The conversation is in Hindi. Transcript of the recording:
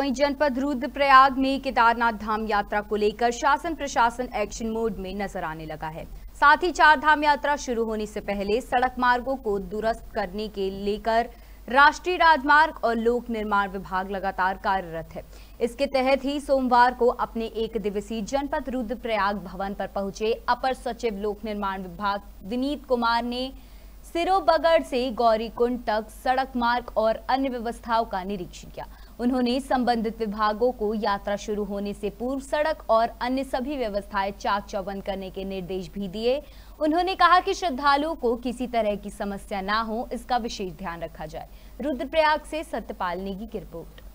वहीं जनपद रुद्रप्रयाग में केदारनाथ धाम यात्रा को लेकर शासन प्रशासन एक्शन मोड में नजर आने लगा है साथ ही चार धाम यात्रा शुरू होने से पहले सड़क मार्गों को दुरुस्त करने के लेकर राष्ट्रीय राजमार्ग और लोक निर्माण विभाग लगातार कार्यरत है इसके तहत ही सोमवार को अपने एक दिवसीय जनपद रुद्रप्रयाग भवन पर पहुंचे अपर सचिव लोक निर्माण विभाग विनीत कुमार ने सिरोबगड़ से गौरीकुंड तक सड़क मार्ग और अन्य व्यवस्थाओं का निरीक्षण किया उन्होंने संबंधित विभागों को यात्रा शुरू होने से पूर्व सड़क और अन्य सभी व्यवस्थाएं चाक चौबंद करने के निर्देश भी दिए उन्होंने कहा कि श्रद्धालुओं को किसी तरह की समस्या ना हो इसका विशेष ध्यान रखा जाए रुद्रप्रयाग से सत्यपाल नेगी की रिपोर्ट